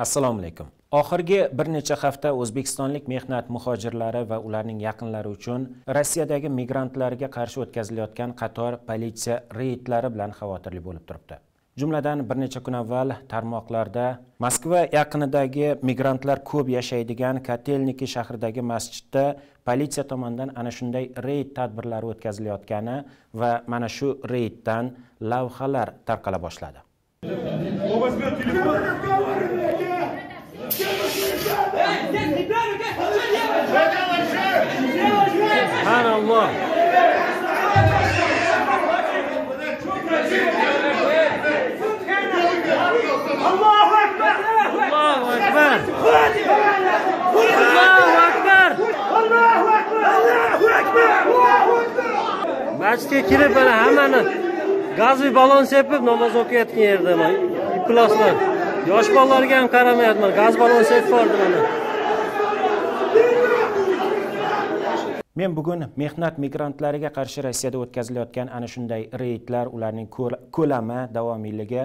assalomu alaykum oxirgi bir necha hafta o'zbekistonlik mehnat muhojirlari va ularning yaqinlari uchun rossiyadagi migrantlarga qarshi o'tkazilayotgan qator politsiya reydlari bilan xavotirli bo'lib turibdi jumladan bir necha kun avval tarmoqlarda moskva yaqinidagi migrantlar ko'p yashaydigan kotelniki shahridagi masjidda politsiya tomonidan ana shunday reyd tadbirlari o'tkazilayotgani va mana shu reyddan lavhalar tarqala boshladi Subhanallah. Allahu Ekber. Allahu Ekber. Allahu Ekber. Allahu Ekber. Allahu Ekber. Masjidga kirib mana hammani gazli balon sepib namoz o'qiyotgan yerda ifloslar. yosh bolalarga ham qaramayapman gaz balon sepib yubordi mana men bugun mehnat migrantlariga qarshi rossiyada o'tkazilayotgan ana shunday reydlar ularning ko'lami davomiyligi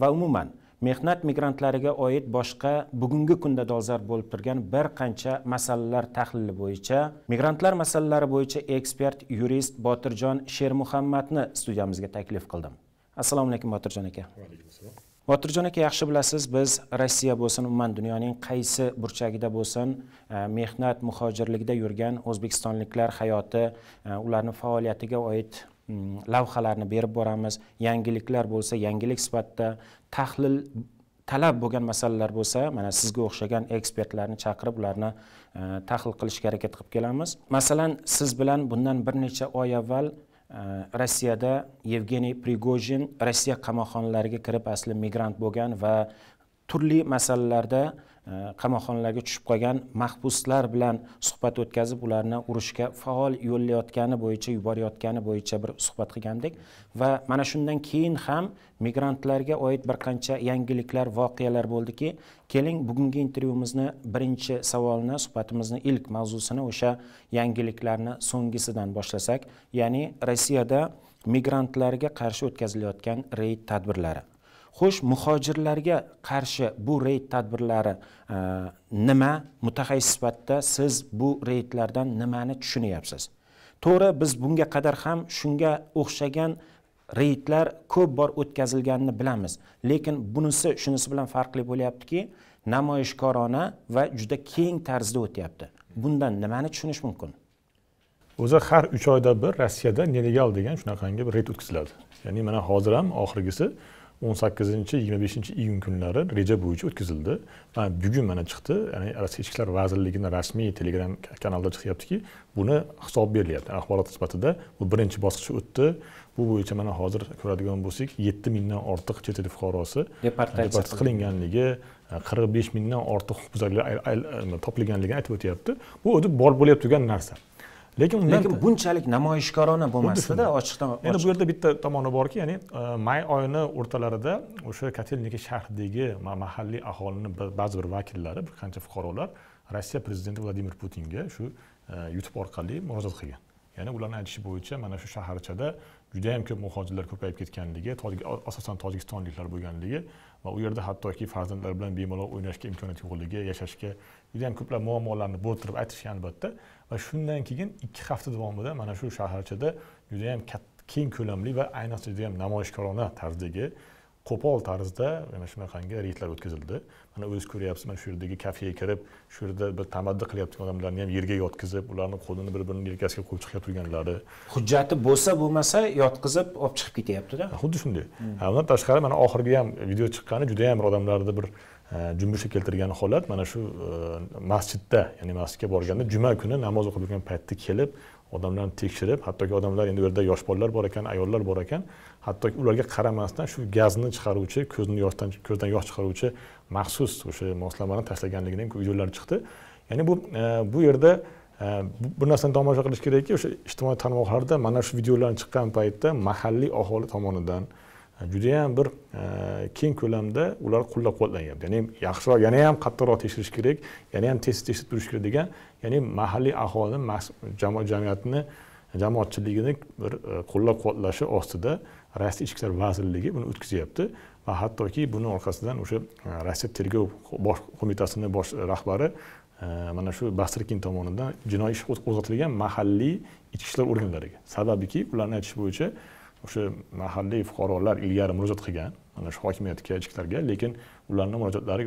va umuman mehnat migrantlariga oid boshqa bugungi kunda dolzarb bo'lib turgan bir qancha masalalar tahlili bo'yicha migrantlar masalalari bo'yicha ekspert yurist botirjon shermuhammadni studiyamizga taklif qildim assalomu alaykum botirjon aka botirjon aka yaxshi bilasiz biz rossiya bo'lsin umuman dunyoning qaysi burchagida bo'lsin e, mehnat muhojirligida yurgan o'zbekistonliklar hayoti e, ularni faoliyatiga oid mm, lavhalarni berib boramiz yangiliklar bo'lsa yangilik sifatida tahlil talab bo'lgan masalalar bo'lsa mana sizga o'xshagan ekspertlarni chaqirib ularni e, tahlil qilishga harakat qilib kelamiz masalan siz bilan bundan bir necha oy avval Э, rossiyada yevgeniy prigojin rossiya qamoqxonalariga kirib asli migrant bo'lgan va turli masalalarda Э, qamoqxonalarga tushib qolgan mahbuslar bilan suhbat o'tkazib ularni urushga faol yo'llayotgani bo'yicha yuborayotgani bo'yicha bir suhbat qilgandik va mana shundan keyin ham migrantlarga oid bir qancha yangiliklar voqealar bo'ldiki keling bugungi intervyumizni birinchi savolni suhbatimizni ilk mavzusini o'sha yangiliklarni so'nggisidan boshlasak ya'ni rossiyada migrantlarga qarshi o'tkazilayotgan reyd tadbirlari xo'sh muhojirlarga qarshi bu reyd tadbirlari e, nima mutaxassis sifatida siz bu reydlardan nimani tushunyapsiz to'g'ri biz bunga qadar ham shunga o'xshagan reydlar ko'p bor o'tkazilganini bilamiz lekin bunisi shunisi bilan farqli bo'lyaptiki namoyishkorona va juda keng tarzda o'tyapti bundan nimani tushunish mumkin o'zi har uch oyda bir rossiyada nelegal degan shunaqangi bir reyd o'tkaziladi ya'ni mana hozir ham oxirgisi 18-25 iyun kunlari reja bo'yicha o'tkazildi va bugun mana chiqdi ya'ni rossiya ichki ishlar vazirligini rasmiy telegram kanalida chiqyaptiki buni hisob berilyapti axborot sifatida bu birinchi bosqich o'tdi bu bo'yicha mana hozir ko'radigan bo'lsak yetti mingdan ortiq chet el fuqarosi deportatsiya qilinganligi qirq besh mingdan ortiq huquqbuzarlar topilganligini aytib o'tyapti bu o'zi bor bo'lib turgan narsa lekin undan lekin bunchalik namoyishkorona bo'lmasdida ochiqdan endi bu yerda bitta tomoni borki ya'ni e, may oyini o'rtalarida o'sha kotelniki shahridagi mahalliy aholini ba'zi bir vakillari bir qancha fuqarolar rossiya prezidenti vladimir putinga shu e, youtube orqali murojaat qilgan ya'ni ularni aytishi bo'yicha mana shu shaharchada juda yam ko'p muhojirlar ko'payib ketganligi asosan tojikistonliklar bo'lganligi va u yerda hattoki farzandlar bilan bemalol o'ynashga imkoniyat yo'qligi yashashga judayam ko'plab muammolarni bo'rttirib aytishgan albatta va shundan keyin ikki hafta davomida mana shu shaharchada judayam keng ko'lamli va ayniqsa judayam namoyishkorona tarzdagi qo'pol tarzda mana shunaqangi reydlar o'tkazildi mana o'zingiz ko'ryapsiz mana shu yerdagi kafega kirib shu yerda bir tamaddi qilayotgan odamlarni ham yerga yotqizib ularni qo'lini bir birini yelkasiga qo'yib chiqib turganlari hujjati bo'lsa bo'lmasa yotqizib olib chiqib ketyaptida xuddi shunday hmm. undan tashqari mana oxirgi ham video chiqqani juda yam bir odamlarni bir e, jumbushga keltirgan holat mana shu e, masjidda ya'ni masjidga borganda juma kuni namoz o'qib yurgan paytda kelib odamlarni tekshirib hattoki odamlar endi u yerda yosh bolalar bor ekan ayollar bor ekan hattoki ularga qaramasdan shu gazni chiqaruvchi ko'zni yoshdan ko'zdan yosh chiqaruvchi maxsus o'sha moslamani tashlaganligini videolar chiqdi ya'ni bu e, bu yerda e, bir narsani tomosha qilish kerakki o'sha ijtimoiy tarmoqlarda mana shu videolar chiqqan paytda mahalliy aholi tomonidan e, judayam bir keng ko'lamda ular qo'llab quvvatlanyapti ya'ni yaxshiroq yana ham qattiqroq tekshirish kerak yana ham tez tekshirib turish kerak degan ya'ni mahalliy aholini jamiyatni jamoatchiligini bir e, qo'llab quvvatlashi ostida rossiya ichki ishlar vazirligi buni o'tkazyapti va hattoki buni orqasidan o'sha e, rossiya tergov bosh qo'mitasini bosh rahbari e, mana shu bastrikin tomonidan jinoiy ish qo'zg'atilgan mahalliy ichki ishlar organlariga sababiki ularni aytishi bo'yicha o'sha mahalliy fuqarolar ilgari murojaat qilgan mana shu hokimiyatga ichkilarga lekin ularni murojaatlari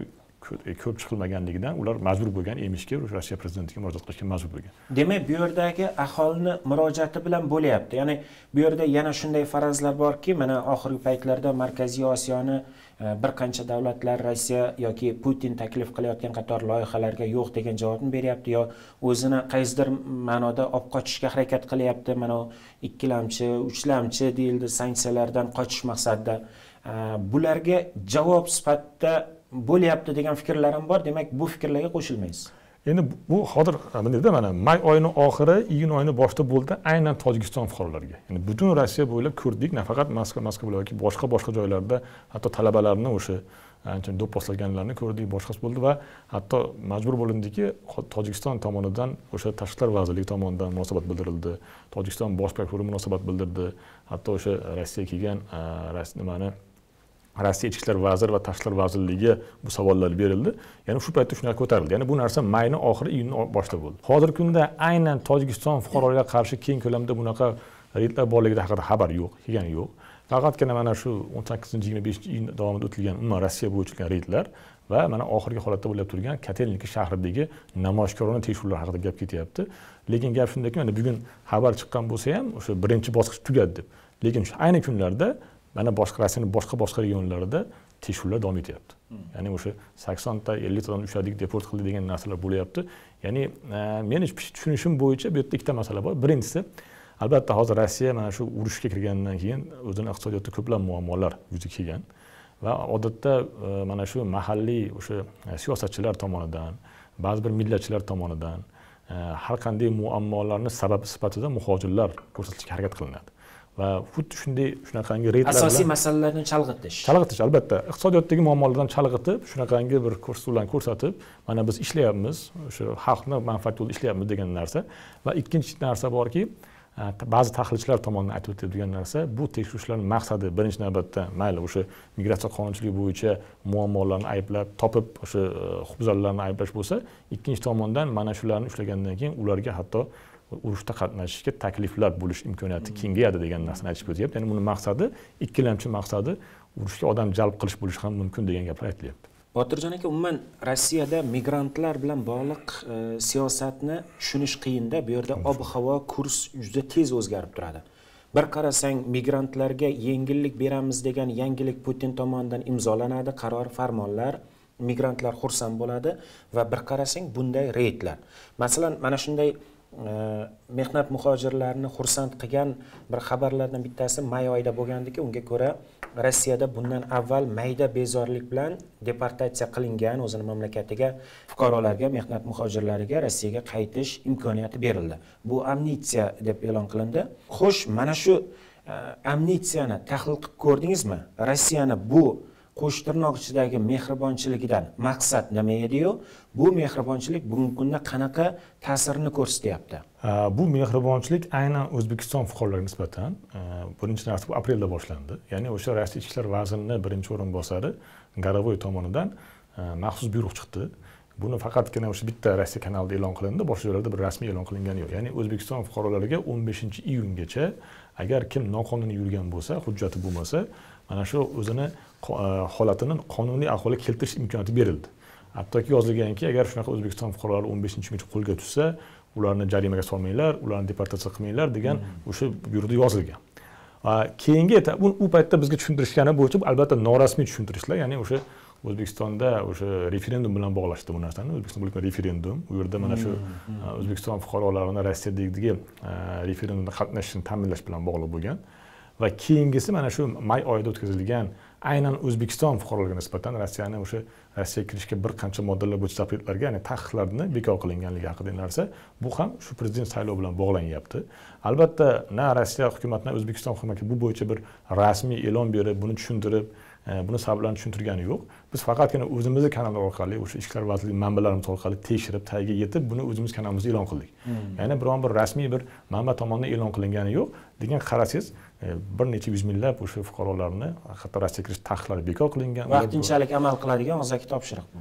E, ko'p chiqilmaganligidan ular majbur bo'lgan emishga rossiya prezidentiga murojaat qilishga majbur bo'lgan demak bu yerdagi aholini murojaati bilan bo'lyapti ya'ni bu yerda yana shunday farazlar borki mana oxirgi paytlarda markaziy osiyoni e, bir qancha davlatlar rossiya yoki putin taklif qilayotgan qator loyihalarga yo'q degan javobni beryapti yo o'zini qaysidir ma'noda olib qochishga harakat qilyapti mana ikkilamchi uchlamchi deyildi sanksiyalardan qochish maqsadida e, bularga javob sifatida bo'lyapti degan fikrlar ham bor demak bu fikrlarga qo'shilmaysiz endi bu hozir nimada mana may oyini oxiri iyun oyini boshida bo'ldi aynan tojikiston fuqarolariga ya'ni butun rossiya bo'ylab ko'rdik nafaqat moskva moskva yoki boshqa boshqa joylarda hatto talabalarni o'sha ancha do'pposlaganlarni ko'rdik boshqasi bo'ldi va hatto majbur bo'lindiki tojikiston tomonidan o'sha tashqi ishlar vazirligi tomonidan munosabat bildirildi tojikiston bosh prokurori munosabat bildirdi hatto o'sha rossiyaga kelgan nimani rossiya ichki ishlar vaziri va tashqi ishlar vazirligiga bu savollar berildi ya'ni shu paytda shunaqa ko'tarildi ya'ni bu narsa mayni oxiri iyunni boshida bo'ldi hozirgi kunda aynan tojikiston fuqarolariga qarshi keng ko'lamda bunaqa reydlar borligi haqida xabar yo'q kelgani yo'q faqatgina mana shu o'n sakkizinchi yigirma beshinchi iyun davomida o'tilgan umuman rossiya bo'yicha o'tilgan reydlar va mana oxirgi holatda bo'lib turgan katelniki shahridagi namoyishkorona tekshiruvlar haqida gap ketyapti lekin gap shundaki mana bugun xabar chiqqan bo'lsa ham o'sha birinchi bosqich tugadi deb lekin shu ayni kunlarda mana boshqa rossiyani boshqa boshqa regionlarida tekshiruvlar davom etyapti hmm. ya'ni o'sha saksonta elliktadan uch oylik deport qildi degan narsalar bo'lyapti ya'ni e, meni tushunishim bo'yicha bu yerda ikkita masala bor birinchisi albatta hozir rossiya mana shu urushga kirgandan keyin o'zini iqtisodiyotida ko'plab muammolar yuzaga kelgan va odatda e, mana shu mahalliy o'sha e, siyosatchilar tomonidan ba'zi bir millatchilar tomonidan har qanday muammolarni sababi sifatida muhojirlar ko'rsatishga harakat qilinadi va xuddi shunday shunaqangi reydlar asosiy masalalardan chalg'itish chalg'itish albatta iqtisodiyotdagi muammolardan chalg'itib shunaqangi bir ko'rsatuvlarni ko'rsatib mana biz ishlayapmiz o'sha xalqni manfaati yo'lida ishlayapmiz degan narsa va ikkinchi narsa borki e, ba'zi tahlilchilar tomonidan aytib o'tiladigan narsa bu tekshiruvchilarni maqsadi birinchi navbatda mayli o'sha migratsiya qonunchiligi bo'yicha muammolarni ayblab topib o'sha e, huquqbuzarlarni ayblash bo'lsa ikkinchi tomondan mana shularni ushlagandan keyin ularga hatto urushda qatnashishga takliflar bo'lish imkoniyati hmm. kengayadi degan narsani aytishib o'tyapti ya'ni buni maqsadi ikkilamchi maqsadi urushga odam jalb qilish bo'lishi ham mumkin degan gaplar aytilyapti botirjon aka umuman rossiyada migrantlar bilan bog'liq e, siyosatni tushunish qiyinda bu yerda ob havo kurs juda tez o'zgarib turadi bir qarasang migrantlarga yengillik beramiz degan yangilik putin tomonidan imzolanadi qaror farmonlar migrantlar xursand bo'ladi va bir qarasang bunday reydlar masalan mana shunday Э, mehnat muhojirlarini xursand qilgan bir xabarlardan bittasi may oyida bo'lgandiki unga ko'ra rossiyada bundan avval mayda bezorlik bilan deportatsiya qilingan o'zini mamlakatiga fuqarolarga mehnat muhojirlariga rossiyaga qaytish imkoniyati berildi bu amnitsiya deb e'lon qilindi xo'sh mana shu e, amnitsiyani tahlil qilib ko'rdingizmi rossiyani bu qo'shtirnoq ichidagi mehribonchiligidan maqsad nima ediyu bu mehribonchilik bugungi kunda qanaqa ta'sirini ko'rsatyapti bu mehribonchilik aynan o'zbekiston fuqarolariga nisbatan e, birinchi narsa bu aprelda boshlandi ya'ni o'sha rossiya ichki ishlar vazirini birinchi o'rinbosari garovoy tomonidan e, maxsus buyruq chiqdi buni faqatgina o'sha bitta rossiya kanalida e'lon qilindi boshqa joylarda bir rasmiy e'lon qilingani yo'q ya'ni o'zbekiston fuqarolariga 15 iyungacha agar kim noqonuniy yurgan bo'lsa hujjati bo'lmasa mana shu o'zini E, holatini qonuniy ahvolga keltirish imkoniyati berildi hattoki yozilganki agar shunaqa o'zbekiston fuqarolari o'n beshinchi kungacha qo'lga tushsa ularni jarimaga solmanglar ularni deportatsiya qilmanglar degan hmm. o'sha buyruqda yozilgan va keyingi etap u paytda bizga tushuntirishgani bo'yicha albatta norasmiy tushuntirishlar ya'ni o'sha o'zbekistonda o'sha referendum bilan bog'lashdi bu narsani o'zbekiston bo'likan referendum u yerda mana shu hmm, hmm. o'zbekiston fuqarolarini rossiyadagi referendumda qatnashishini ta'minlash bilan bog'liq bo'lgan va keyingisi mana shu may oyida o'tkazilgan aynan o'zbekiston fuqaroligiga nisbatan rossiyani o'sha rossiyaga kirishga bir qancha moddalar bo'yicha запретlarga ya'ni taqiqlarni bekor qilinganligi haqidagi narsa bu ham shu prezident saylovi bilan bog'lanyapti albatta na rossiya hukumati na o'zbekiston hukumati bu bo'yicha bir rasmiy e'lon berib buni tushuntirib e, buni sabablarni tushuntirgani yo'q biz faqatgina o'zimizni kanallar orqali o'sha ichki ishlar vazirligi manbalarimiz orqali tekshirib tagiga yetib buni o'zimiz kanalimizda e'lon qildik hmm. ya'ni biron bir rasmiy bir manba tomonidan e'lon qilingani yo'q degan qarasangiz e, bir necha yuz minglab o'sha fuqarolarni hatto rossiyaga kirish taqiqlari bekor qilingan vaqtinchalik amal qiladigan og'zaki topshiriq bu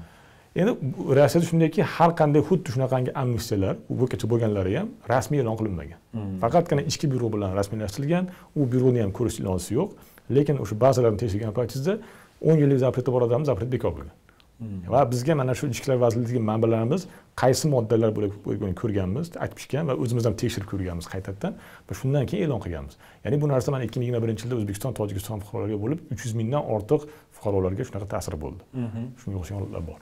endi rossiyada shundayki har qanday xuddi shunaqangi amnistiyalar o'gacha bo'lganlari ham rasmiy e'lon qilinmagan hmm. faqatgina ichki byuro bilan rasmiylashtirilgan u byuroni ham ko'rish ilojisi yo'q lekin o'sha bazalarni tekshirgan paytingizda o'n yillik zapret bor odamni zapret bekor bo'lgan Hmm. va bizga mana shu ichki ishlar vazirligi manbalarimiz qaysi moddalar bo'lganini ko'rganmiz aytishgan va o'zimiz ham tekshirib ko'rganmiz qaytadan va shundan keyin e'lon qilganmiz ya'ni bu narsa mana ikki ming yigirma birinchi yilda o'zbekiston tojikiston fuqarolariga bo'lib uch yuz mingdan ortiq fuqarolarga shunaqa ta'sir bo'ldi mhm. shunga o'xshagan holatlar bor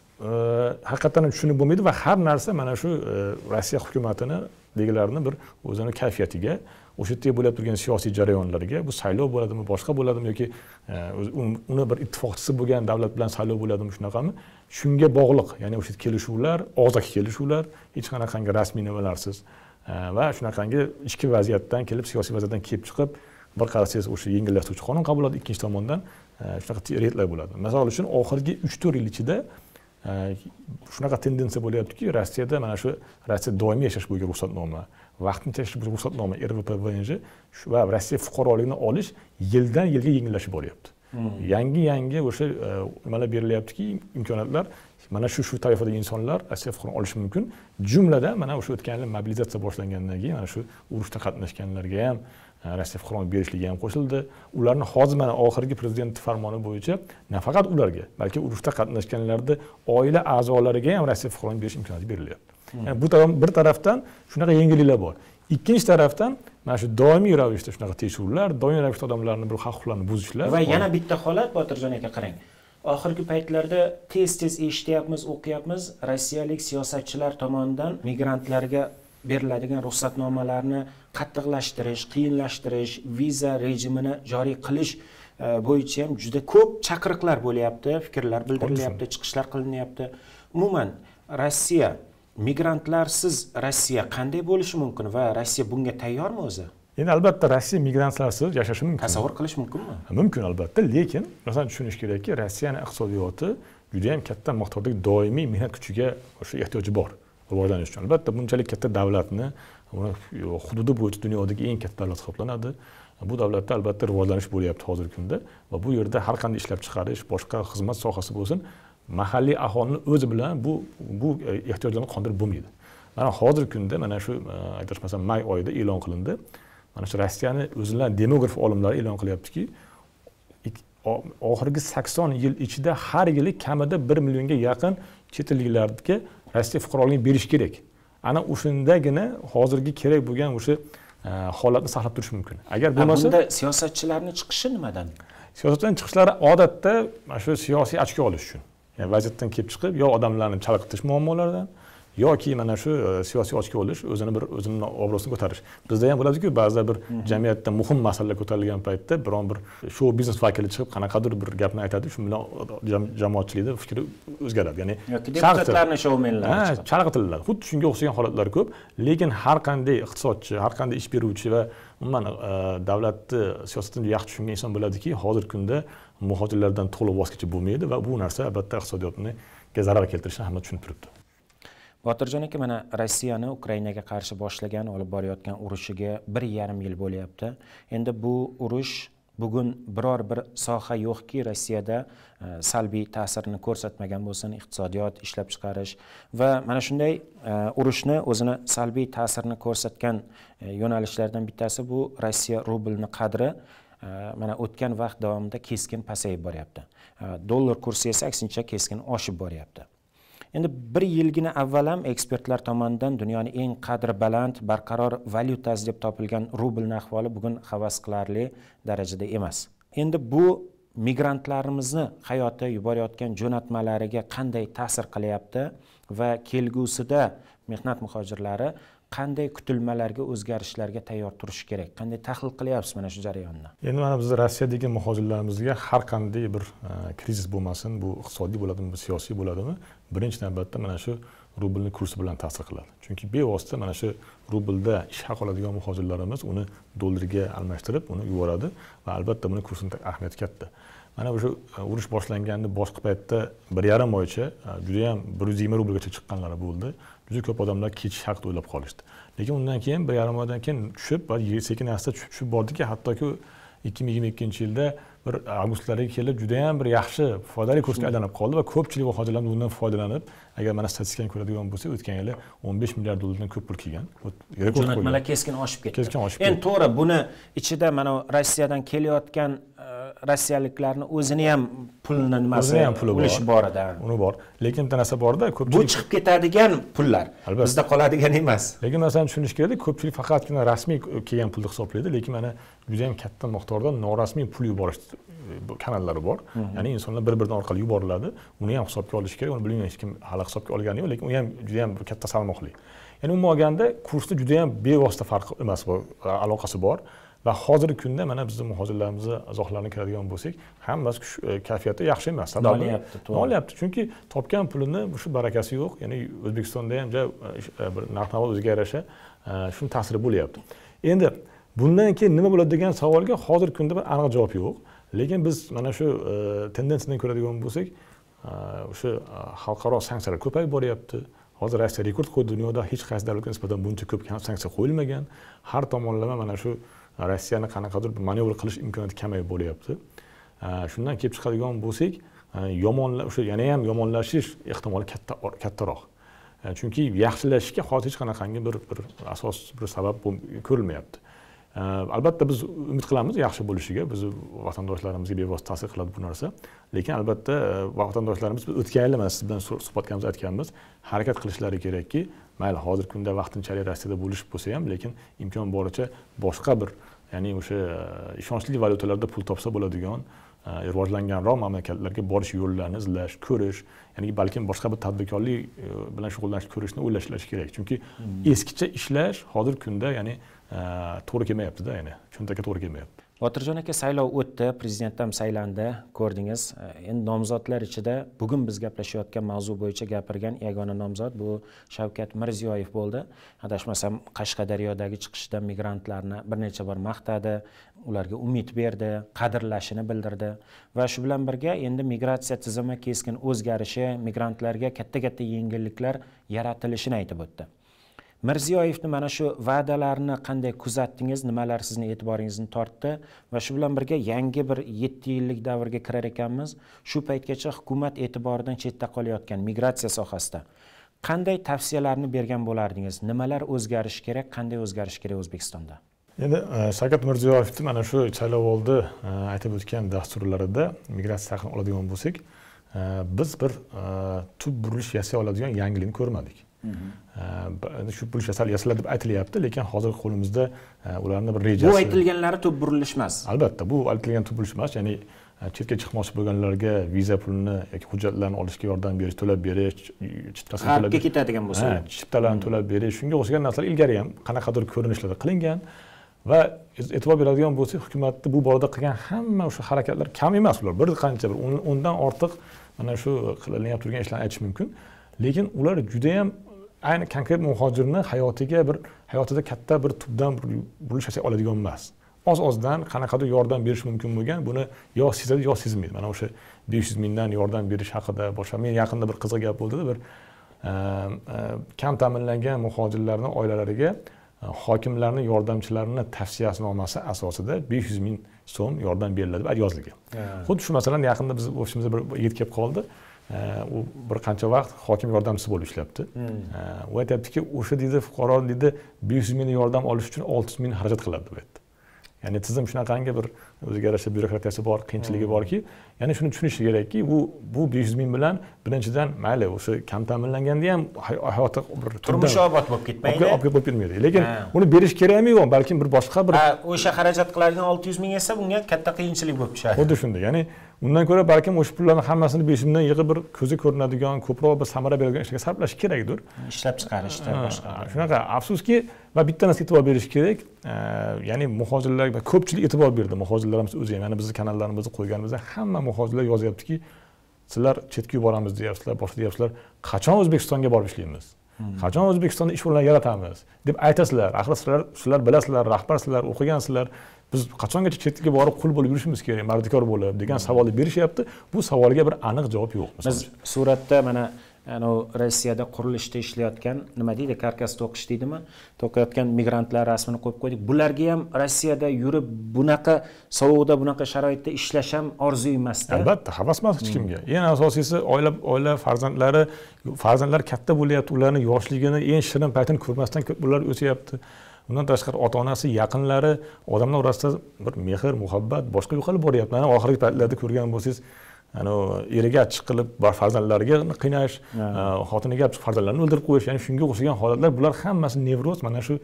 haqiqatdan ham tushunib bo'lmaydi va har narsa mana shu e, rossiya hukumatini degilarini bir o'zini kayfiyatiga o'sha yerda bo'lib turgan siyosiy jarayonlarga bu saylov bo'ladimi boshqa bo'ladimi yoki e, uni bir ittifoqchisi bo'lgan davlat bilan saylov bo'ladimi shunaqami shunga bog'liq ya'ni o'sha kelishuvlar og'zaki kelishuvlar hech qanaqangi rasmiy nimalarsiz e, va shunaqangi ichki vaziyatdan kelib siyosiy vaziyatdan kelib chiqib bir qarasangiz o'sha yengillashtiruvchi qonun qabul qiladi ikkinchi tomondan e, shunaqa reydlar bo'ladi misol uchun oxirgi uch to'rt yil ichida shunaqa tendensiya bo'lyaptiki rossiyada mana shu rossiya doimiy yashash bo'yicha ruxsatnoma vaqtinchalik ruxsatnoma ruxsatnoma rvpvnj va rossiya fuqaroligini olish yildan yilga yengillashib boryapti hmm. yangi yangi o'sha e, nimalar berilyaptiki imkoniyatlar mana shu shu toifadagi insonlar rossiya fuqaroligini olishi mumkin jumladan mana o'sha o'tgan yil mobilizatsiya boshlangandan keyin mana shu urushda qatnashganlarga ham e, rossiya fuqaroligini berishligi ham qo'shildi ularni hozir mana oxirgi prezident farmoni bo'yicha nafaqat ularga balki urushda qatnashganlarni oila a'zolariga ham rossiya fuqaroligini berish imkoniyati berilyapti bu taraf bir tarafdan shunaqa yengilliklar bor ikkinchi tarafdan mana shu doimiy ravishda shunaqa tekshiruvlar doimiy ravishda odamlarni bir haq huquqlarini buzishlar va yana bitta holat botirjon aka qarang oxirgi paytlarda tez tez eshityapmiz o'qiyapmiz rossiyalik siyosatchilar tomonidan migrantlarga beriladigan ruxsatnomalarni qattiqlashtirish qiyinlashtirish viza rejimini joriy qilish e, bo'yicha ham juda ko'p chaqiriqlar bo'lyapti fikrlar bildirilyapti chiqishlar qilinyapti umuman rossiya migrantlarsiz rossiya qanday bo'lishi mumkin va rossiya bunga tayyormi o'zi endi albatta rossiya migrantlarsiz yashashi mumkin tasavvur qilish mumkinmi mumkin albatta lekin masalan tushunish kerakki rossiyani iqtisodiyoti judayam katta miqdordagi doimiy mehnat kuchiga o'sha ehtiyoji bor rivojlanish uchun albatta bunchalik katta davlatni hududi bo'yicha dunyodagi eng katta davlat hisoblanadi bu davlatda albatta rivojlanish bo'lyapti hozirgi kunda va bu yerda har qanday ishlab chiqarish boshqa xizmat sohasi bo'lsin mahalliy aholini o'zi bilan bu bu e, ehtiyojlarni qondirib bo'lmaydi mana hozirgi kunda mana shu e, aytishmasam may oyida e'lon qilindi mana shu rossiyani o'zlari demograf olimlari e'lon qilyaptiki oxirgi sakson yil ichida har yili kamida bir millionga yaqin chet elliklarga rossiya fuqaroligini berish kerak ana o'shandagina hozirgi kerak bo'lgan o'sha e, holatni saqlab turish mumkin agar bo'lmasa bunda siyosatchilarni chiqishi nimadan siyosatdan chiqishlari odatda mana shu siyosiy ochko olish uchun ya'ni vaziyatdan kelib chiqib yo odamlarni chalg'itish muammolaridan yoki mana shu e, siyosiy ochko olish o'zini bir o'zini obro'sini ko'tarish bizda ham bo'ladiku ba'zida bir mhm. jamiyatda muhim masalalar ko'tarilgan paytda biron bir shou biznes vakili chiqib qanaqadir bir gapni aytadi shu bilan jamoatchilikda fikri o'zgaradi ya'ni yoki deputatlarni shoumenlar ha chalg'itilar xuddi shunga o'xshagan holatlar ko'p lekin har qanday iqtisodchi har qanday ish beruvchi va umuman e, davlatni siyosatini yaxshi tushungan inson biladiki hozirgi kunda muhojirlardan to'liq voz kechib bo'lmaydi va bu narsa albatta iqtisodiyotga zarar keltirishini hamma tushunib turibdi botirjon aka mana rossiyani ukrainaga qarshi boshlagan olib borayotgan urushiga bir yarim yil bo'lyapti endi bu urush bugun biror bir soha yo'qki rossiyada e, salbiy ta'sirini ko'rsatmagan bo'lsin iqtisodiyot ishlab chiqarish va mana shunday e, urushni o'zini salbiy ta'sirini ko'rsatgan e, yo'nalishlardan bittasi bu rossiya rublini qadri Э, mana o'tgan vaqt davomida keskin pasayib boryapti э, dollar kursi esa aksincha keskin oshib boryapti endi bir yilgina avval ham ekspertlar tomonidan dunyoning eng qadri baland barqaror valyutasi deb topilgan rublni ahvoli bugun havas qilarli darajada emas endi bu migrantlarimizni hayoti yuborayotgan jo'natmalariga qanday ta'sir qilyapti va kelgusida mehnat muhojirlari qanday kutilmalarga o'zgarishlarga tayyor turish kerak qanday tahlil qilyapsiz mana shu jarayonni endi mana bizni rossiyadagi muhojirlarimizga har qanday bir e, krizis bo'lmasin bu iqtisodiy bo'ladimi siyosiy bo'ladimi birinchi navbatda mana shu rublni kursi bilan ta'sir qiladi chunki bevosita mana shu rublda ish haqi oladigan muhojirlarimiz uni dollarga almashtirib uni yuboradi va albatta buni kursini ahamiyati katta mana o'sha e, urush boshlanganni boshqa paytda bir yarim oycha e, judayam bir yuz yigirma rublgacha chiqqanlari bo'ldi juda ko'p odamlar ketish haqida o'ylab qolishdi lekin undan keyin bir yarim oydan keyin tushib va sekin asta tushib tushib bordiki hattoki ikki ming yigirma ikkinchi yilda bir avgustlarga kelib judayam bir yaxshi foydali kursga aylanib qoldi va ko'pchilik muhojirlarimiz undan foydalanib agar mana statistikani ko'radigan bo'lsak o'tgan yili o'n besh milliard dollardan ko'p pul kelgan jo'natmalar keskin oshib ketdi keskin oshib ketdi endi to'g'ri buni ichida mana rossiyadan kelayotgan rossiyaliklarni o'zini ham pulini nimasi ham puli bor ulushi borida uni bor lekin bitta narsa borda ko'pchilik bu chiqib ketadigan pullar albatta bizda qoladigan emas lekin narsani tushunish kerak ko'pchilik faqatgina rasmiy kelgan pulni hisoblaydi lekin mana judayam katta miqdorda norasmiy pul yuborish kanallari bor ya'ni insonlar bir biridan orqali yuboriladi uni ham hisobga olish kerak uni bilmayman hech kim hali hisobga olgani yo'q lekin u ham juda katta salmoqli ya'ni umuman olganda kursni judayam bevosita farqi emas bu aloqasi bor va hozirgi kunda mana bizni muhojirlarimizni izohlarini kiradigan bo'lsak hammasi e, kayfiyati yaxshi emas nolyapti chunki topgan pulini shu barakasi yo'q ya'ni o'zbekistonda ham e, bir narx navo o'ziga yarasha e, shuni ta'siri bo'lyapti endi bundan keyin nima bo'ladi degan savolga hozirgi kunda bir aniq javob yo'q lekin biz mana shu tendensiyadan ko'radigan bo'lsak o'sha xalqaro sanksiyalar ko'payib boryapti hozir rossiya rekord qo'ydi dunyoda hech qaysi davlatga nisbatan buncha ko'p sanksiya qo'yilmagan har tomonlama mana shu rossiyani qanaqadir bir manevr qilish imkoniyati kamayib bo'lyapti shundan kelib chiqadigan bo'lsak yomonla o'sha yana ham yomonlashish ehtimoli katta kattaroq chunki yaxshilashishga hozir hech qanaqangi bir bir asos bir sabab ko'rilmayapti Э, albatta biz umid qilamiz yaxshi bo'lishiga bizni vatandoshlarimizga bevosita ta'sir qiladi bu narsa lekin albatta e, vatandoshlarimiz biz o'tgan yili mana siz bilan suhbatkamizda aytganmiz harakat qilishlari kerakki mayli hozirgi kunda vaqtinchalik rossiyada bo'lish bo'lsa ham lekin imkon boricha boshqa bir ya'ni o'sha e, ishonchli valyutalarda pul topsa bo'ladigan e, rivojlanganroq mamlakatlarga borish yo'llarini izlash ko'rish ya'ni balkim boshqa bir tadbirkorlik bilan shug'ullanishni ko'rishni o'ylashlash kerak chunki hmm. eskicha ishlash hozirgi kunda ya'ni Э, to'g'ri kelmayaptida ya'ni cho'ntakka to'g'ri kelmayapti botirjon aka saylov o'tdi prezident ham saylandi ko'rdingiz e, endi nomzodlar ichida bugun biz gaplashayotgan mavzu bo'yicha gapirgan yagona nomzod bu shavkat mirziyoyev bo'ldi adashmasam qashqadaryodagi chiqishida migrantlarni bir necha bor maqtadi ularga umid berdi qadrlashini bildirdi va shu bilan birga endi migratsiya tizimi keskin o'zgarishi migrantlarga katta katta yengilliklar yaratilishini aytib o'tdi mirziyoyevni mana shu va'dalarni qanday kuzatdingiz nimalar sizni e'tiboringizni tortdi va shu bilan birga yangi bir yetti yillik davrga kirar ekanmiz shu paytgacha hukumat e'tiboridan chetda qolayotgan migratsiya sohasida qanday tavsiyalarni bergan bo'lardingiz nimalar o'zgarishi kerak qanday o'zgarish kerak o'zbekistonda endi e, shavkat mirziyoyevni mana shu saylovoldi e, aytib o'tgan dasturlarida migratsiya haqida oladigan bo'lsak e, biz bir tub burilish yasay oladigan yangilikni ko'rmadik shu pul yasalar deb aytilyapti lekin hozir qo'limizda ularni bir rejasi bu aytilganlari to'p burilish emas albatta bu aytilgan to'p burilish emas ya'ni chetga chiqmoqchi bo'lganlarga viza pulini yoki hujjatlarni olishga yordam berish to'lab berish chiptasini g'arbga ketadigan bo'lsa chiptalarni to'lab berish shunga o'xshagan narsalar ilgari ham qanaqadir ko'rinishlarda qilingan va e'tibor beradigan bo'lsak hukumatni bu borada qilgan hamma o'sha harakatlar kam emas ular bir qancha bir o'ndan ortiq mana shu qilinib turgan ishlarni aytish mumkin lekin ular judayam ayni konkret muhojirni hayotiga bir hayotida katta bir tubdan burilish yasay oladigan emas oz ozdan qanaqadir yordam berish mumkin bo'lgan buni yo sezadi yo sezmaydi mana o'sha besh yuz mingdan yordam berish haqida boshqa men yaqinda bir qiziq gap bo'ldida bir ehm, ehm, kam ta'minlangan muhojirlarni oilalariga e, hokimlarni yordamchilarini tavsiyanomasi asosida besh yuz ming so'm yordam beriladi deb yozilgan xuddi shu masalani yaqinda biz ofisimizda bir yigit kelib qoldi u э, bir qancha vaqt hokim yordamchisi bo'lib ishlayapti hmm. э, u aytyaptiki o'sha deydi fuqaro deydi besh yuz ming yordam olish uchun olti yuz ming xarajat qiladi deb aytdi ya'ni tizim shunaqangi bir o'ziga yarasha byurokratiyasi bor qiyinchiligi hmm. borki ya'ni shuni tushunishi kerakki u bu besh yuz ming bilan birinchidan mayli o'sha kam ta'minlanganda ham hayoti bir turmushi obod bo'lib ketmaydi obod bo'lib ketmaydi lekin uni berish kerakmi yo'qmi balkim bir boshqa bir o'sha xarajat qiladigan olti yuz ming esa bunga katta qiyinchilik bo'lib tushadi xuddi shunday ya'ni undan ko'ra balkim o'sha pullarni hammasini besh yig'ib bir ko'zi ko'rinadigan ko'proq bir samara beradigan ishlarga sarflash kerakdir ishlab chiqarishda boshqa shunaqa afsuski va bitta narsaga e'tibor berish kerak ya'ni muhojirlar ko'pchilik e'tibor berdi muhojirlarimiz o'zi ham ya'ni bizni kanallarimizni qo'yganimizda hamma muhojirlar yozyaptiki sizlar chetga yuboramiz deyapsizlar boshqa deyapsizlar qachon o'zbekistonga borib ishlaymiz hmm. qachon o'zbekistonda ish o'rinlari yaratamiz deb aytasizlar axir sizlar sizlar bilasizlar rahbarsizlar o'qigansizlar biz qachongacha elga borib qul bo'lib yurishimiz kerak mardikor bo'lib degan savolni berishyapti bu savolga bir aniq javob yo'q biz suratda mana anavi rossiyada qurilishda ishlayotgan nima deydi karkas to'qish deydimi to'qiyotgan migrantlar rasmini qo'yib qo'ydik bularga ham rossiyada yurib bunaqa sovuqda bunaqa sharoitda ishlash ham orzu emasda albatta havas emas hech hmm. kimga eng asosiysi oila oila farzandlari farzandlar katta bo'lyapti ularni yoshligini eng shirin paytini ko'rmasdan ular o'syapti undan tashqari ota onasi yaqinlari odamlar orasida bir mehr muhabbat boshqa yo'qolib boryapti mana oxirgi paytlarda ko'rgan bo'lsangiz anavi eriga achchiq qilib farzandlariga qiynash e, xotiniga achchiq farzandlarini o'ldirib qo'yish ya'ni shunga o'xshagan holatlar bular hammasi nevroz mana shu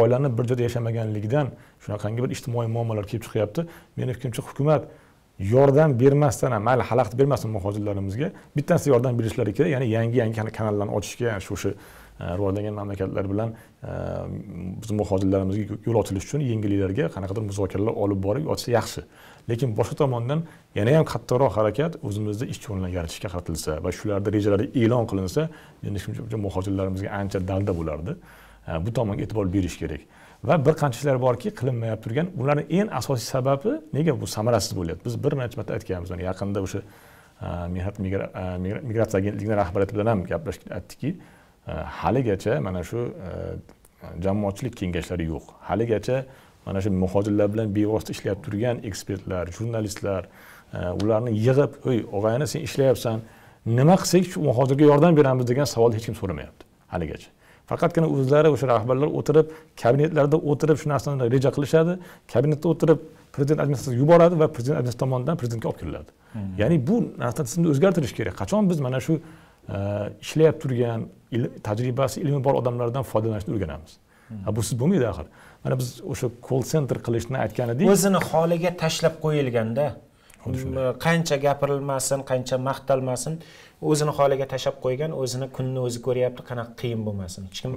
oilani bir joyda yashamaganligidan shunaqangi bir ijtimoiy muammolar kelib chiqyapti meni fikrimcha hukumat yordam bermasdan ham mayli xalaqit bermasin muhojirlarimizga bittasi yordam berishlari kerak ya'ni yangi yangi kanallarni ochishga shu o'sha Э, rivojlangan mamlakatlar bilan э, bizni muhojirlarimizga yo'l ochilishi uchun yengilliklarga qanaqadir muzokaralar olib borib yotsa yaxshi lekin boshqa tomondan yana ham qattiqroq harakat o'zimizda ishchi o'rinlar yaratishga qaratilsa va shularni rejalari e'lon qilinsa menimcha muhojirlarimizga ancha dalda bo'lardi э, bu tomonga e'tibor berish kerak va bir qancha ishlar borki qilinmayapti turgan ularni eng asosiy sababi nega bu samarasiz bo'lyapti biz bir necha marta aytganmiz yaqinda o'sha e, mehnat e, migratsiya agentligini rahbariyati bilan ham gaplashib aytdikki haligacha mana shu e, jamoatchilik kengashlari yo'q haligacha mana shu muhojirlar bilan bevosita ishlab turgan ekspertlar jurnalistlar e, ularni yig'ib ey og'ayni sen ishlayapsan nima qilsak shu muhojirga yordam beramiz degan savolni hech kim so'ramayapti haligacha faqatgina o'zlari o'sha rahbarlar o'tirib kabinetlarda o'tirib shu narsani reja qilishadi kabinetda o'tirib prezident administratsiyasiga yuboradi va prezident administratsiya tomonidan prezidentga olib kiriladi mm-hmm. ya'ni bu narsani tizimni o'zgartirish kerak qachon biz mana shu ishlab turgan tajribasi ilmi bor odamlardan foydalanishni o'rganamiz hmm. bu siz bo'lmaydi axir mana biz o'sha call center qilishni aytgan edik o'zini holiga tashlab qo'yilganda qancha gapirilmasin qancha maqtalmasin o'zini holiga tashlab qo'ygan o'zini kunni o'zi ko'ryapti qanaqa qiyin bo'lmasin hech kim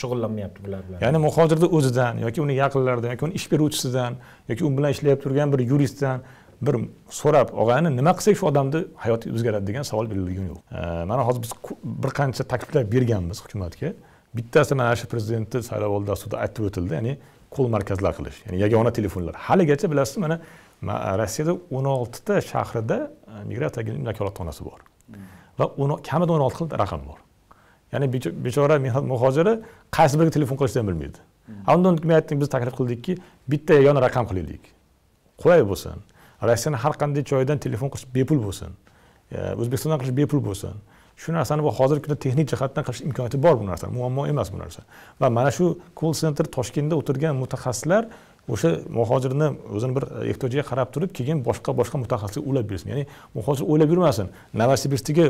shug'ullanmayapti bular bilan ya'ni muhojirni o'zidan yoki uni yaqinlaridan yoki uni ish beruvchisidan yoki u bilan ishlayap turgan bir yuristdan bir so'rab og'ayni nima qilsak shu odamni hayoti o'zgaradi degan savol berilgani yo'q mana hozir biz bir qancha takliflar berganmiz hukumatga bittasi mana shu prezidentni saylovoldi dasturida aytib o'tildi ya'ni qo'l markazlar qilish ya'ni yagona telefonlar haligacha bilasizmi mana rossiyada o'n oltita shahrida e, migratsiya vakolatxonasi bor va kamida o'n olti xil raqam bor ya'ni bechora mehnat muhojiri qaysi biriga telefon qilishni ham bilmaydi hmm. undan men aytdim biz taklif qildikki bitta yagona raqam qilaylik qulay bo'lsin rossiyani har qanday joyidan telefon qilish bepul bo'lsin e, o'zbekistondan qilish bepul bo'lsin shu narsani bu hozirgi kunda texnik jihatdan qilish imkoniyati bor bu narsa muammo emas bu narsa va mana shu call center toshkentda o'tirgan mutaxassislar o'sha muhojirni o'zini bir e, ehtiyojiga qarab turib keyin boshqa boshqa mutaxassisga ulab bersin ya'ni muhojir o'ylab yurmasin novosibirskdagi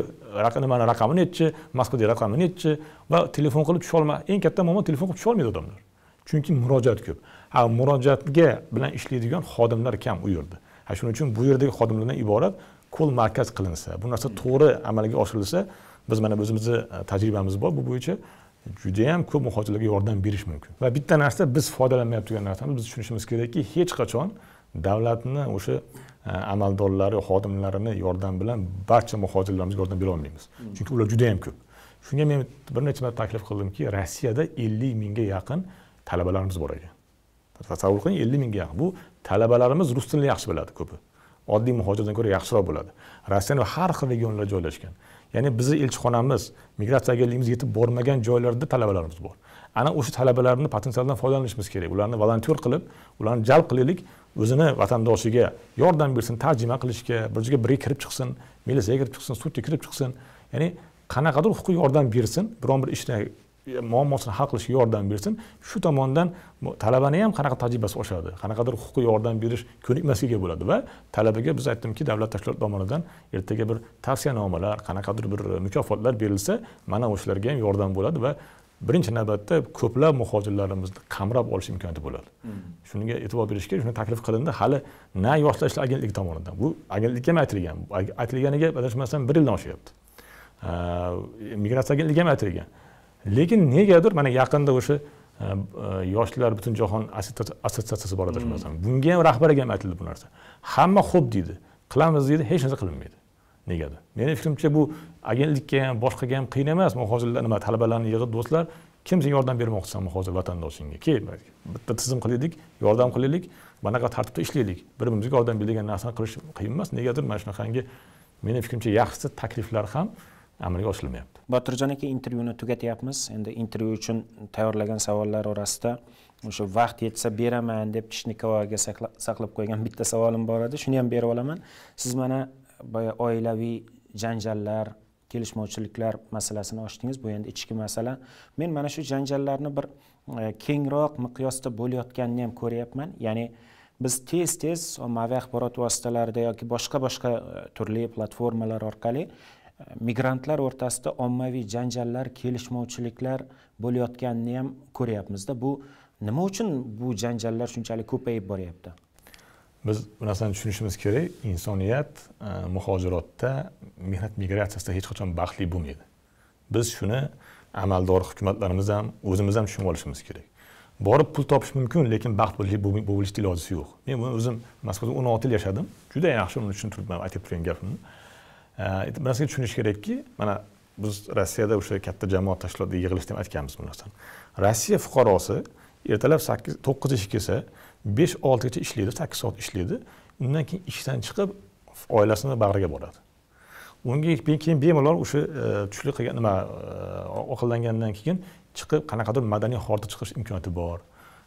nimani raqami nechi moskvadagi raqami nechi va telefon qilib tusholma eng katta muammo telefon qilib tusholmaydi odamlar chunki murojaat ko'p ha murojaatga bilan ishlaydigan xodimlar kam u yerda shuning uchun bu yerdagi xodimlardan iborat ko'l markaz qilinsa bu narsa to'g'ri amalga oshirilsa biz mana o'zimizni e, tajribamiz bor bu bo'yicha judayam ko'p muhojirlarga yordam berish mumkin va bitta narsa biz foydalanmayapti degan narsamiz biz tushunishimiz kerakki hech qachon davlatni o'sha e, amaldorlari xodimlarini yordam bilan barcha muhojirlarimizga yordam bera olmaymiz hmm. chunki ular judayam ko'p shunga men bir necha marta taklif qildimki rossiyada ellik mingga yaqin talabalarimiz bor ekan tasavvur qiling ellik mingga yaqin bu talabalarimiz rus tilini yaxshi biladi ko'pi oddiy muhojirdan ko'ra yaxshiroq bo'ladi rossiyani har xil regionlarida joylashgan ya'ni bizni elchixonamiz migratsiya agentligimiz yetib bormagan joylarda talabalarimiz bor ana o'sha talabalarni potensialdan foydalanishimiz kerak ularni volontyor qilib ularni jalb qilaylik o'zini vatandoshiga yordam bersin tarjima qilishga bir joyga birga kirib chiqsin militsiyaga kirib chiqsin sudga kirib chiqsin ya'ni qanaqadir huquqiy yordam bersin biron bir ishni muammosini hal qilishga yordam bersin shu tomondan talabani ham qanaqa tajribasi oshadi qanaqadir huquqiy yordam berish ko'nikmasiga bo'ladi va talabaga biz aytdimki davlat tashkiloti tomonidan ertaga bir tavsiyanomalar qanaqadir bir e, mukofotlar berilsa mana o'shalarga ham yordam bo'ladi va birinchi navbatda ko'plab muhojirlarimizni qamrab olish imkoniyati bo'ladi hmm. shunga e'tibor berish kerak shuni taklif qilindi hali na yoshlar ishlari agentligi tomonidan bu agentlikka ham aytilgan aytilganiga adashmasam bir yildan oshyapti migratsiya agentligi ham aytilgan lekin negadir mana yaqinda o'sha e, e, yoshlar butun jahon assotsiatsiyasi bor edi shu narsani mm. bunga ham rahbariga ham aytildi bu narsa hamma ho'p deydi qilamiz deydi hech narsa qilinmaydi negadir meni fikrimcha bu agentlikka ham boshqaga ham qiyin emas hozirlar nima talabalarni yig'ib do'stlar kim senga yordam bermoqchisan hozir vatandoshingga kel bitta tizim qilaylik yordam qilaylik bunaqa tartibda ishlaylik bir birimizga yordam beradigan narsani qilish qiyin emas negadir mana shunaqangi meni fikrimcha yaxshisi takliflar ham amalga oshirilmayapti botirjon aka intervyuni tugatyapmiz endi intervyu uchun tayyorlagan savollar orasida o'sha vaqt yetsa beraman deb tishnikavaga saqlab qo'ygan bitta savolim bor edi shuni ham berib olaman siz mana boya oilaviy janjallar kelishmovchiliklar masalasini ochdingiz bu endi ichki masala men mana shu janjallarni bir e, kengroq miqyosda bo'layotganini ham ko'ryapman ya'ni biz tez tez ommaviy axborot vositalarida yoki boshqa boshqa e, turli platformalar orqali migrantlar o'rtasida ommaviy janjallar kelishmovchiliklar bo'layotganini ham ko'ryapmizda bu nima uchun bu janjallar shunchalik ko'payib boryapti biz bu narsani tushunishimiz kerak insoniyat e, muhojirotda mehnat migratsiyasida hech qachon baxtli bo'lmaydi biz shuni amaldor hukumatlarimiz ham o'zimiz ham tushunib olishimiz kerak borib pul topish mumkin lekin baxt bo'lishni iloji yo'q men buni o'zim moskvada o'n olti yil yashadim juda yaxshi uni tushuntiribman aytib turgan gapimni bir narsaga tushunish kerakki mana biz rossiyada o'sha katta jamoat tashkilotida yig'ilishda ham aytganmiz bu narsani rossiya fuqarosi ertalab sakkiz to'qqiz ishga kelsa besh oltigacha ishlaydi sakkiz soat ishlaydi undan keyin ishdan chiqib oilasini bag'riga boradi unga keyin bemalol o'sha e, tushlik qilgan nima e, oqillangandan keyin chiqib qanaqadir madaniy holatda chiqish imkoniyati bor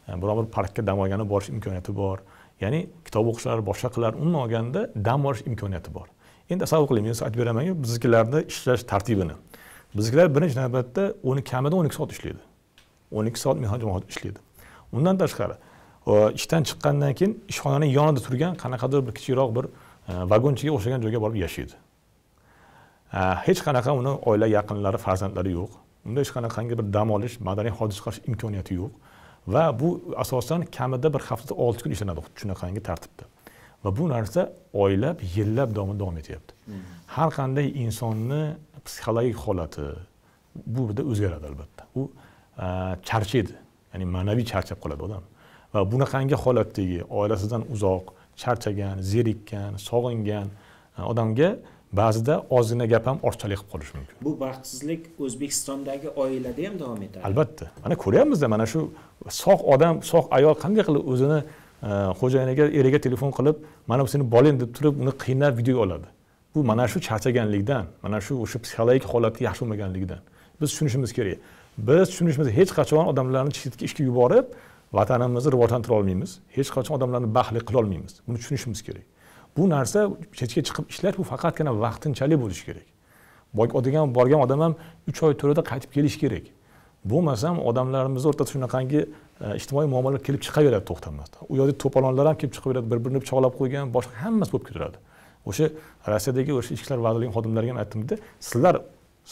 e, biron bir parkka dam olgani borish imkoniyati bor ya'ni kitob o'qishlar boshqa qilar umuman olganda dam olish imkoniyati bor endi savol qiling men aytib beramanku biznikilarni ishlash tartibini biznikilar birinchi navbatda o'n kamida o'n ikki soat ishlaydi o'n ikki soat mehnat jamoat ishlaydi undan tashqari ishdan chiqqandan keyin ishxonani yonida turgan qanaqadir bir kichikroq bir e, vagonchaga o'xshagan joyga borib yashaydi e, hech qanaqa uni oila yaqinlari farzandlari yo'q unda hech qanaqangi bir dam olish madaniy hodisa qilish imkoniyati yo'q va bu asosan kamida bir haftada olti kun ishlanadi shunaqangi tartibda va bu narsa oylab yillab davom etyapti hmm. har qanday insonni psixologik holati bu yerda o'zgaradi albatta u charchaydi ya'ni ma'naviy charchab qoladi odam va bunaqangi holatdagi oilasidan uzoq charchagan zerikkan sog'ingan odamga ba'zida ozgina gap ham ortiqchalik qilib qolishi mumkin bu baxtsizlik o'zbekistondagi oilada ham davom etadi albatta mana ko'ryapmizda mana shu sog' odam sog' ayol qanday qilib o'zini xo'jayiniga eriga telefon qilib mana bu seni bolang deb turib uni qiynab videoga oladi bu mana shu charchaganlikdan mana shu o'sha psixologik holati yaxshi bo'lmaganligidan biz tushunishimiz kerak biz tushunishimiz hech qachon odamlarni chetga ishga yuborib vatanimizni rivojlantira olmaymiz hech qachon odamlarni baxtli qila olmaymiz buni tushunishimiz kerak bu narsa chetga chiqib ishlash bu faqatgina vaqtinchalik bo'lishi kerak borgan odam ham uch oy oyda qaytib kelishi kerak bo'lmasam odamlarimizni o'rtasida shunaqangi e, ijtimoiy muammolar kelib chiqaveradi to'xtamasdan u yoqda to'polonlar ham kelib chiqaveradi bir birini pichoqlab qo'ygan boshqa hammasi bo'lib ketaveradi o'sha rossiyadagi o'sha ichki ishlar vazirligi xodimlariga ham aytdimda sizlar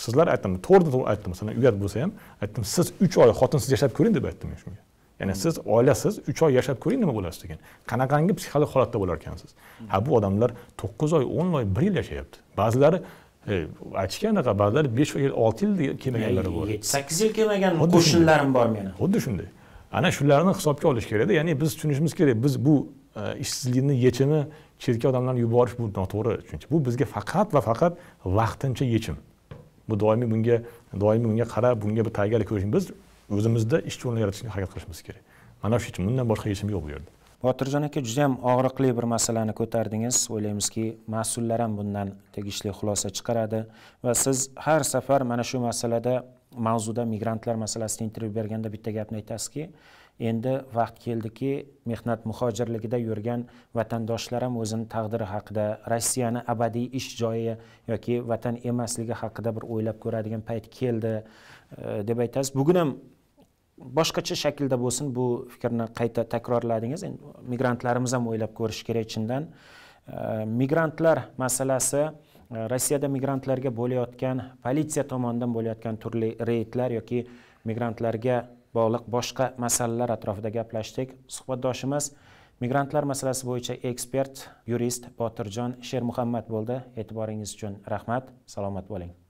sizlar aytdim to'g'ridan to'g'ri aytdim sizlar uyat bo'lsa ham aytdim siz uch oy xotinsiz yashab ko'ring deb aytdim men shunga ya'ni siz oilasiz uch oy yashab ko'ring nima bo'lasiz degan qanaqangi psixologik holatda bo'lar ekansiz ha bu odamlar to'qqiz oy o'n oy bir yil yashayapti ba'zilari aytishga anaqa ba'zilari besh yil olti yil kelmaganlari bor yetti sakkiz yil kelmagan qo'shnilarim bor meni xuddi shunday ana shularni hisobga olish kerakda ya'ni biz tushunishimiz kerak biz bu e, ishsizlikni yechimi chetga odamlarni yuborish bu noto'g'ri chunki bu bizga faqat va faqat vaqtincha yechim bu doimiy bunga doimiy bunga qarab bunga bir tayyorgarlik ko'rishimiz biz o'zimizda ishchi o'rinlar yaratishga harakat qilishimiz kerak mana shu yechim bundan boshqa yechim yo'q bu yerda botirjon aka juda ham og'riqli bir masalani ko'tardingiz o'ylaymizki mas'ullar ham bundan tegishli xulosa chiqaradi va siz har safar mana shu masalada mavzuda migrantlar masalasida intervyu berganda bitta gapni aytasizki endi vaqt keldiki mehnat muhojirligida yurgan vatandoshlar ham o'zini taqdiri haqida rossiyani abadiy ish joyi yoki vatan emasligi haqida bir o'ylab ko'radigan payt keldi e, deb aytasiz bugun ham boshqacha shaklda bo'lsin bu fikrni qayta takrorladingiz endi migrantlarimiz ham o'ylab ko'rishi kerak chindan migrantlar masalasi rossiyada migrantlarga bo'layotgan politsiya tomonidan bo'layotgan turli reydlar yoki migrantlarga bog'liq boshqa masalalar atrofida gaplashdik suhbatdoshimiz migrantlar masalasi bo'yicha ekspert yurist botirjon shermuhammad bo'ldi e'tiboringiz uchun rahmat salomat bo'ling